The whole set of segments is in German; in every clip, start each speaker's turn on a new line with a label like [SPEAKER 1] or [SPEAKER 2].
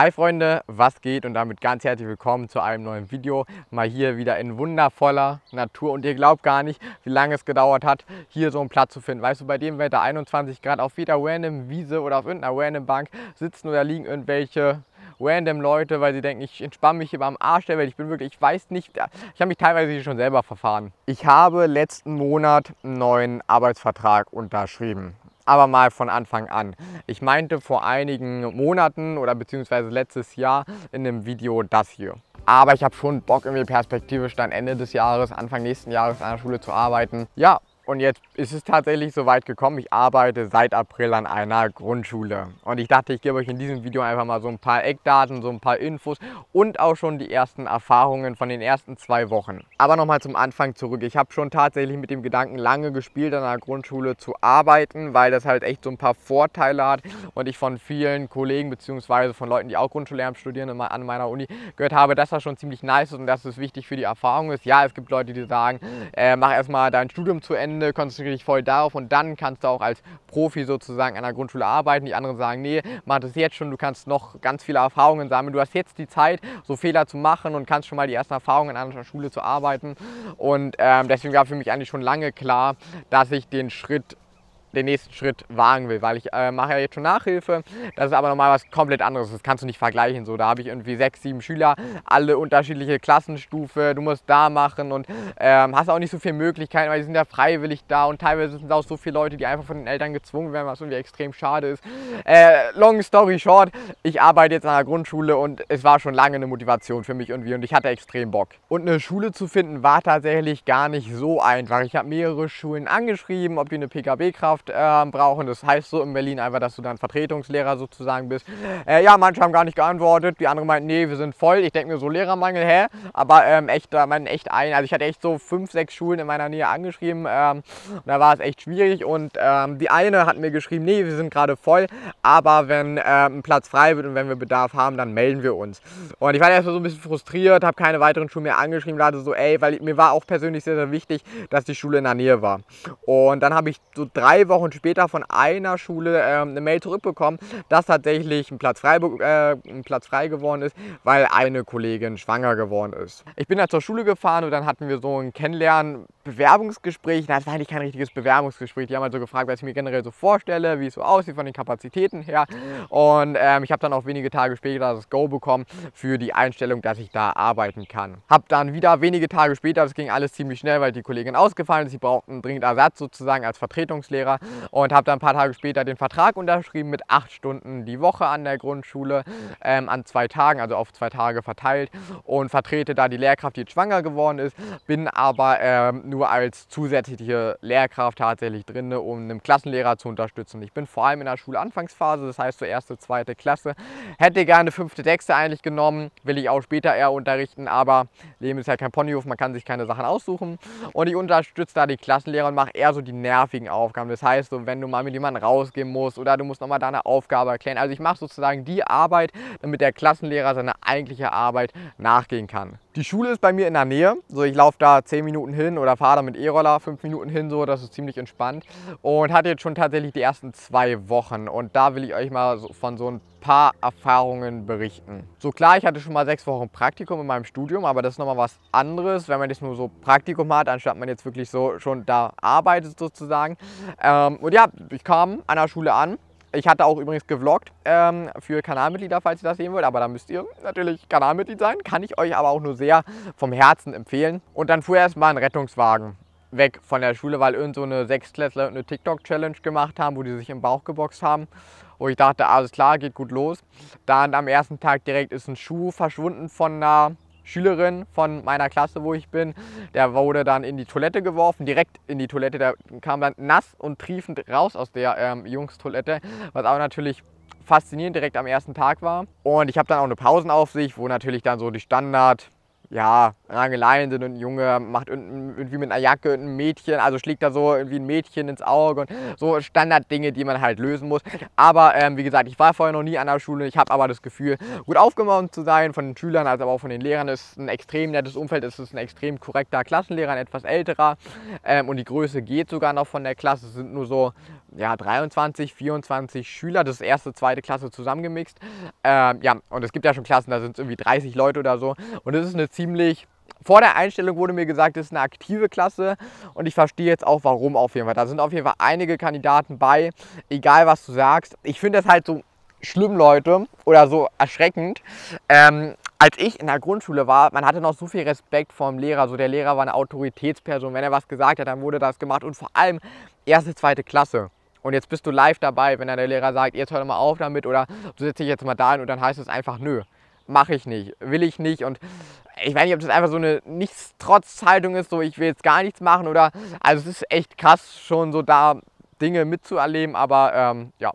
[SPEAKER 1] Hi Freunde, was geht und damit ganz herzlich willkommen zu einem neuen Video. Mal hier wieder in wundervoller Natur und ihr glaubt gar nicht, wie lange es gedauert hat, hier so einen Platz zu finden. Weißt du, bei dem Wetter 21 Grad auf jeder random Wiese oder auf irgendeiner random Bank sitzen oder liegen irgendwelche random Leute, weil sie denken, ich entspanne mich hier beim Arsch der Welt. Ich bin wirklich, ich weiß nicht, äh, ich habe mich teilweise hier schon selber verfahren. Ich habe letzten Monat einen neuen Arbeitsvertrag unterschrieben aber mal von Anfang an. Ich meinte vor einigen Monaten oder beziehungsweise letztes Jahr in einem Video das hier. Aber ich habe schon Bock, irgendwie perspektivisch dann Ende des Jahres, Anfang nächsten Jahres an der Schule zu arbeiten. Ja, und jetzt ist es tatsächlich so weit gekommen. Ich arbeite seit April an einer Grundschule. Und ich dachte, ich gebe euch in diesem Video einfach mal so ein paar Eckdaten, so ein paar Infos und auch schon die ersten Erfahrungen von den ersten zwei Wochen. Aber nochmal zum Anfang zurück. Ich habe schon tatsächlich mit dem Gedanken lange gespielt, an einer Grundschule zu arbeiten, weil das halt echt so ein paar Vorteile hat. Und ich von vielen Kollegen bzw. von Leuten, die auch Grundschullehramt studieren an meiner Uni, gehört habe, dass das schon ziemlich nice ist und dass es wichtig für die Erfahrung ist. Ja, es gibt Leute, die sagen, äh, mach erstmal dein Studium zu Ende Ende konzentriere dich voll darauf und dann kannst du auch als Profi sozusagen an der Grundschule arbeiten. Die anderen sagen, nee, mach das jetzt schon, du kannst noch ganz viele Erfahrungen sammeln. Du hast jetzt die Zeit, so Fehler zu machen und kannst schon mal die ersten Erfahrungen an einer Schule zu arbeiten. Und ähm, deswegen war für mich eigentlich schon lange klar, dass ich den Schritt den nächsten Schritt wagen will, weil ich äh, mache ja jetzt schon Nachhilfe, das ist aber nochmal was komplett anderes, das kannst du nicht vergleichen, so, da habe ich irgendwie sechs, sieben Schüler, alle unterschiedliche Klassenstufe, du musst da machen und ähm, hast auch nicht so viele Möglichkeiten, weil die sind ja freiwillig da und teilweise sind auch so viele Leute, die einfach von den Eltern gezwungen werden, was irgendwie extrem schade ist. Äh, long story short, ich arbeite jetzt an der Grundschule und es war schon lange eine Motivation für mich irgendwie und ich hatte extrem Bock. Und eine Schule zu finden war tatsächlich gar nicht so einfach. Ich habe mehrere Schulen angeschrieben, ob die eine PKB-Kraft Lehrkraft äh, brauchen. Das heißt so in Berlin einfach, dass du dann Vertretungslehrer sozusagen bist. Äh, ja, manche haben gar nicht geantwortet, die anderen meinten, nee, wir sind voll. Ich denke mir so, Lehrermangel, hä? Aber ähm, echt, da meinen echt ein. Also ich hatte echt so fünf, sechs Schulen in meiner Nähe angeschrieben. Ähm, und da war es echt schwierig. Und ähm, die eine hat mir geschrieben, nee, wir sind gerade voll, aber wenn ähm, ein Platz frei wird und wenn wir Bedarf haben, dann melden wir uns. Und ich war erstmal so ein bisschen frustriert, habe keine weiteren Schulen mehr angeschrieben, dachte so, ey, weil mir war auch persönlich sehr, sehr wichtig, dass die Schule in der Nähe war. Und dann habe ich so drei Wochen später von einer Schule äh, eine Mail zurückbekommen, dass tatsächlich ein Platz, frei, äh, ein Platz frei geworden ist, weil eine Kollegin schwanger geworden ist. Ich bin da zur Schule gefahren und dann hatten wir so ein Kennenlernen-Bewerbungsgespräch. Das war eigentlich kein richtiges Bewerbungsgespräch. Die haben halt so gefragt, was ich mir generell so vorstelle, wie es so aussieht von den Kapazitäten her. Und ähm, ich habe dann auch wenige Tage später das Go bekommen für die Einstellung, dass ich da arbeiten kann. Hab dann wieder wenige Tage später, das ging alles ziemlich schnell, weil die Kollegin ausgefallen ist. Sie brauchten dringend Ersatz sozusagen als Vertretungslehrer und habe dann ein paar Tage später den Vertrag unterschrieben mit acht Stunden die Woche an der Grundschule ähm, an zwei Tagen, also auf zwei Tage verteilt und vertrete da die Lehrkraft, die jetzt schwanger geworden ist, bin aber ähm, nur als zusätzliche Lehrkraft tatsächlich drin, um einen Klassenlehrer zu unterstützen. Ich bin vor allem in der Schulanfangsphase, das heißt so erste, zweite Klasse. Hätte gerne fünfte, sechste eigentlich genommen, will ich auch später eher unterrichten, aber Leben ist ja kein Ponyhof, man kann sich keine Sachen aussuchen und ich unterstütze da die Klassenlehrer und mache eher so die nervigen Aufgaben. Das heißt, heißt, so, wenn du mal mit jemandem rausgehen musst oder du musst nochmal deine Aufgabe erklären. Also ich mache sozusagen die Arbeit, damit der Klassenlehrer seine eigentliche Arbeit nachgehen kann. Die Schule ist bei mir in der Nähe, so ich laufe da 10 Minuten hin oder fahre da mit E-Roller 5 Minuten hin, so das ist ziemlich entspannt und hatte jetzt schon tatsächlich die ersten zwei Wochen und da will ich euch mal so von so ein paar Erfahrungen berichten. So klar, ich hatte schon mal sechs Wochen Praktikum in meinem Studium, aber das ist nochmal was anderes, wenn man jetzt nur so Praktikum hat, anstatt man jetzt wirklich so schon da arbeitet sozusagen. Ähm, und ja, ich kam an der Schule an ich hatte auch übrigens gevloggt ähm, für Kanalmitglieder, falls ihr das sehen wollt, aber da müsst ihr natürlich Kanalmitglied sein. Kann ich euch aber auch nur sehr vom Herzen empfehlen. Und dann fuhr erstmal ein Rettungswagen weg von der Schule, weil irgend so eine Sechstklässler eine TikTok-Challenge gemacht haben, wo die sich im Bauch geboxt haben. Wo ich dachte, alles klar, geht gut los. Dann am ersten Tag direkt ist ein Schuh verschwunden von einer Schülerin von meiner Klasse, wo ich bin, der wurde dann in die Toilette geworfen, direkt in die Toilette. Der kam dann nass und triefend raus aus der ähm, Jungstoilette, was aber natürlich faszinierend direkt am ersten Tag war. Und ich habe dann auch eine Pausenaufsicht, wo natürlich dann so die Standard ja, Rangeleien sind und ein Junge macht irgendwie mit einer Jacke ein Mädchen, also schlägt da so irgendwie ein Mädchen ins Auge und so Standarddinge, die man halt lösen muss. Aber ähm, wie gesagt, ich war vorher noch nie an der Schule, ich habe aber das Gefühl, gut aufgenommen zu sein von den Schülern, als aber auch von den Lehrern. Es ist ein extrem nettes Umfeld, es ist ein extrem korrekter Klassenlehrer, ein etwas älterer ähm, und die Größe geht sogar noch von der Klasse, es sind nur so ja, 23, 24 Schüler, das ist erste, zweite Klasse zusammengemixt. Ähm, ja, und es gibt ja schon Klassen, da sind es irgendwie 30 Leute oder so. Und es ist eine ziemlich, vor der Einstellung wurde mir gesagt, es ist eine aktive Klasse und ich verstehe jetzt auch warum auf jeden Fall. Da sind auf jeden Fall einige Kandidaten bei, egal was du sagst. Ich finde das halt so schlimm, Leute, oder so erschreckend. Ähm, als ich in der Grundschule war, man hatte noch so viel Respekt vor dem Lehrer. So der Lehrer war eine Autoritätsperson. Wenn er was gesagt hat, dann wurde das gemacht. Und vor allem erste, zweite Klasse. Und jetzt bist du live dabei, wenn dann der Lehrer sagt, jetzt hör doch mal auf damit oder du setzt dich jetzt mal da hin und dann heißt es einfach, nö, mache ich nicht, will ich nicht und ich weiß nicht, ob das einfach so eine Nichts-Trotz-Haltung ist, so ich will jetzt gar nichts machen oder, also es ist echt krass, schon so da Dinge mitzuerleben, aber ähm, ja,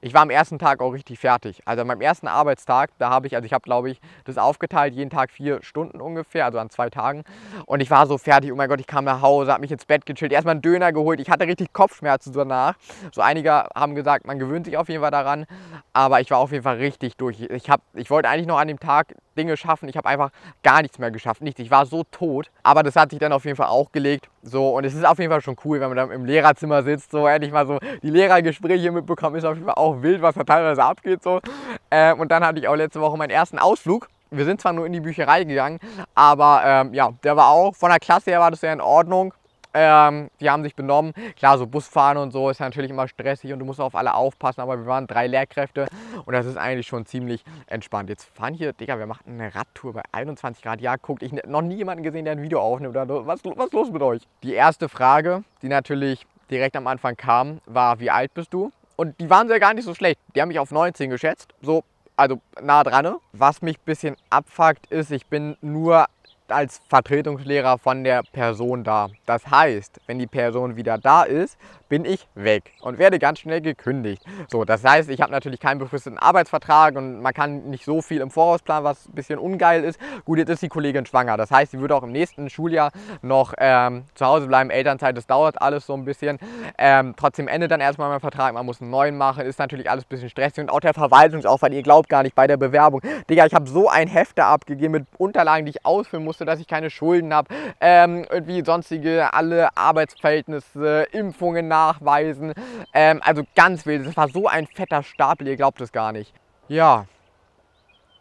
[SPEAKER 1] ich war am ersten Tag auch richtig fertig. Also an meinem ersten Arbeitstag, da habe ich, also ich habe glaube ich das aufgeteilt, jeden Tag vier Stunden ungefähr, also an zwei Tagen. Und ich war so fertig, oh mein Gott, ich kam nach Hause, habe mich ins Bett gechillt, erstmal einen Döner geholt. Ich hatte richtig Kopfschmerzen danach. So einige haben gesagt, man gewöhnt sich auf jeden Fall daran. Aber ich war auf jeden Fall richtig durch. Ich, hab, ich wollte eigentlich noch an dem Tag Dinge schaffen. Ich habe einfach gar nichts mehr geschafft. Nichts. Ich war so tot. Aber das hat sich dann auf jeden Fall auch gelegt. So, und es ist auf jeden Fall schon cool, wenn man dann im Lehrerzimmer sitzt, so endlich mal so die Lehrergespräche mitbekommen. Ist auf jeden Fall auch wild, was da teilweise abgeht. So. Ähm, und dann hatte ich auch letzte Woche meinen ersten Ausflug. Wir sind zwar nur in die Bücherei gegangen, aber ähm, ja, der war auch von der Klasse her war das ja in Ordnung. Ähm, die haben sich benommen. Klar, so Busfahren und so ist natürlich immer stressig und du musst auf alle aufpassen, aber wir waren drei Lehrkräfte und das ist eigentlich schon ziemlich entspannt. Jetzt fahren hier, Digga, wir machen eine Radtour bei 21 Grad. Ja, guckt, ich noch nie jemanden gesehen, der ein Video aufnimmt. Was, ist los mit euch? Die erste Frage, die natürlich direkt am Anfang kam, war, wie alt bist du? Und die waren sehr gar nicht so schlecht. Die haben mich auf 19 geschätzt. So, also nah dran. Ne? Was mich ein bisschen abfuckt ist, ich bin nur als Vertretungslehrer von der Person da. Das heißt, wenn die Person wieder da ist, bin ich weg und werde ganz schnell gekündigt. So, das heißt, ich habe natürlich keinen befristeten Arbeitsvertrag und man kann nicht so viel im Voraus planen, was ein bisschen ungeil ist. Gut, jetzt ist die Kollegin schwanger. Das heißt, sie würde auch im nächsten Schuljahr noch ähm, zu Hause bleiben. Elternzeit, das dauert alles so ein bisschen. Ähm, trotzdem endet dann erstmal mein Vertrag. Man muss einen neuen machen. Ist natürlich alles ein bisschen stressig und auch der Verwaltungsaufwand. Ihr glaubt gar nicht bei der Bewerbung. Digga, ich habe so ein Hefte abgegeben mit Unterlagen, die ich ausfüllen muss musste, dass ich keine Schulden habe, ähm, irgendwie sonstige alle Arbeitsverhältnisse, Impfungen nachweisen. Ähm, also ganz wild. Das war so ein fetter Stapel, ihr glaubt es gar nicht. Ja,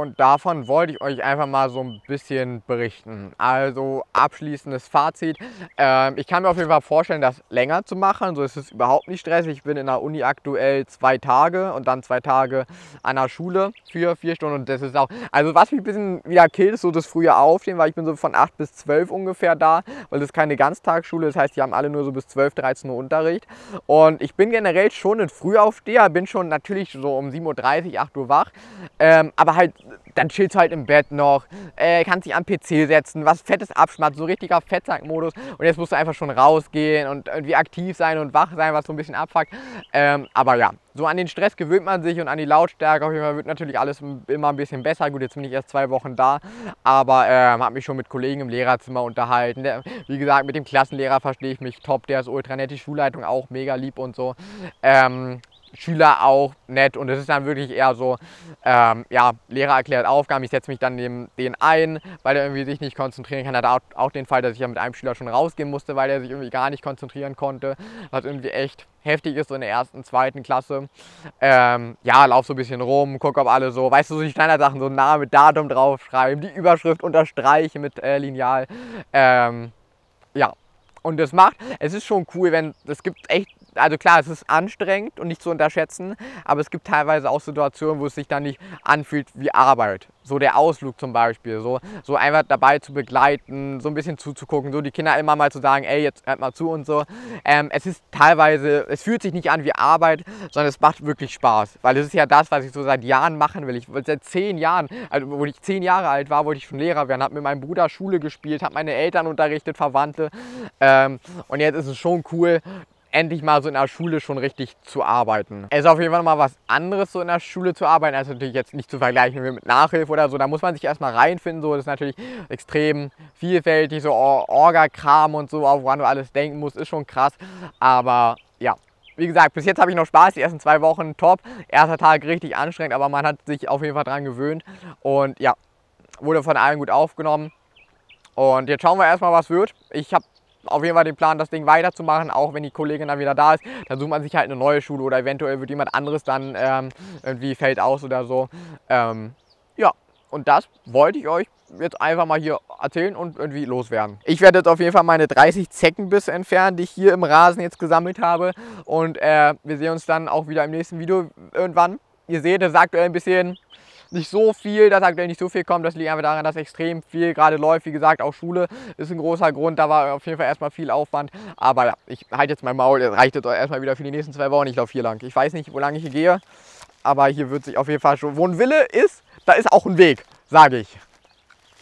[SPEAKER 1] und davon wollte ich euch einfach mal so ein bisschen berichten. Also abschließendes Fazit. Ähm, ich kann mir auf jeden Fall vorstellen, das länger zu machen. So ist es überhaupt nicht stressig. Ich bin in der Uni aktuell zwei Tage und dann zwei Tage an der Schule für vier Stunden. Und das ist auch, also was mich ein bisschen wieder killt, ist so das frühe Aufstehen, weil ich bin so von 8 bis 12 ungefähr da, weil das ist keine Ganztagsschule. Das heißt, die haben alle nur so bis 12, 13 Uhr Unterricht. Und ich bin generell schon ein Frühaufsteher, bin schon natürlich so um 7.30 Uhr, 8 Uhr wach. Ähm, aber halt dann chillst halt im Bett noch, äh, kannst dich am PC setzen, was Fettes abschmatzen, so richtiger Fettsackmodus. Und jetzt musst du einfach schon rausgehen und irgendwie aktiv sein und wach sein, was so ein bisschen abfuckt. Ähm, aber ja, so an den Stress gewöhnt man sich und an die Lautstärke. Auf jeden Fall wird natürlich alles immer ein bisschen besser. Gut, jetzt bin ich erst zwei Wochen da, aber ähm, habe mich schon mit Kollegen im Lehrerzimmer unterhalten. Der, wie gesagt, mit dem Klassenlehrer verstehe ich mich top. Der ist ultra nett, die Schulleitung auch mega lieb und so. Ähm, Schüler auch nett und es ist dann wirklich eher so, ähm, ja, Lehrer erklärt Aufgaben, ich setze mich dann neben den ein, weil er irgendwie sich nicht konzentrieren kann. Er hat auch den Fall, dass ich ja mit einem Schüler schon rausgehen musste, weil er sich irgendwie gar nicht konzentrieren konnte, was irgendwie echt heftig ist so in der ersten, zweiten Klasse. Ähm, ja, lauf so ein bisschen rum, guck, ob alle so, weißt du, so die Standardsachen, so Name, Datum draufschreiben, die Überschrift unterstreichen mit äh, Lineal. Ähm, ja, und das macht, es ist schon cool, wenn, es gibt echt also klar, es ist anstrengend und nicht zu unterschätzen, aber es gibt teilweise auch Situationen, wo es sich dann nicht anfühlt wie Arbeit. So der Ausflug zum Beispiel, so, so einfach dabei zu begleiten, so ein bisschen zuzugucken, so die Kinder immer mal zu sagen, ey, jetzt hört mal zu und so. Ähm, es ist teilweise, es fühlt sich nicht an wie Arbeit, sondern es macht wirklich Spaß, weil es ist ja das, was ich so seit Jahren machen will. Ich seit zehn Jahren, also wo ich zehn Jahre alt war, wollte ich schon Lehrer werden, habe mit meinem Bruder Schule gespielt, habe meine Eltern unterrichtet, Verwandte. Ähm, und jetzt ist es schon cool, endlich mal so in der Schule schon richtig zu arbeiten. Es ist auf jeden Fall mal was anderes, so in der Schule zu arbeiten, als natürlich jetzt nicht zu vergleichen mit Nachhilfe oder so. Da muss man sich erstmal reinfinden, so. Das ist natürlich extrem vielfältig, so Orga-Kram und so, auch woran du alles denken musst, ist schon krass. Aber ja, wie gesagt, bis jetzt habe ich noch Spaß, die ersten zwei Wochen top. Erster Tag richtig anstrengend, aber man hat sich auf jeden Fall dran gewöhnt und ja, wurde von allen gut aufgenommen. Und jetzt schauen wir erstmal, was wird. Ich habe auf jeden Fall den Plan, das Ding weiterzumachen, auch wenn die Kollegin dann wieder da ist. Dann sucht man sich halt eine neue Schule oder eventuell wird jemand anderes dann ähm, irgendwie fällt aus oder so. Ähm, ja, und das wollte ich euch jetzt einfach mal hier erzählen und irgendwie loswerden. Ich werde jetzt auf jeden Fall meine 30 Zeckenbisse entfernen, die ich hier im Rasen jetzt gesammelt habe. Und äh, wir sehen uns dann auch wieder im nächsten Video irgendwann. Ihr seht, es ist aktuell ein bisschen nicht so viel, dass aktuell nicht so viel kommt. Das liegt einfach daran, dass extrem viel gerade läuft. Wie gesagt, auch Schule ist ein großer Grund. Da war auf jeden Fall erstmal viel Aufwand. Aber ja, ich halte jetzt mein Maul. Das reicht jetzt erstmal wieder für die nächsten zwei Wochen. Ich laufe hier lang. Ich weiß nicht, wo lange ich hier gehe. Aber hier wird sich auf jeden Fall schon, wo ein Wille ist, da ist auch ein Weg, sage ich.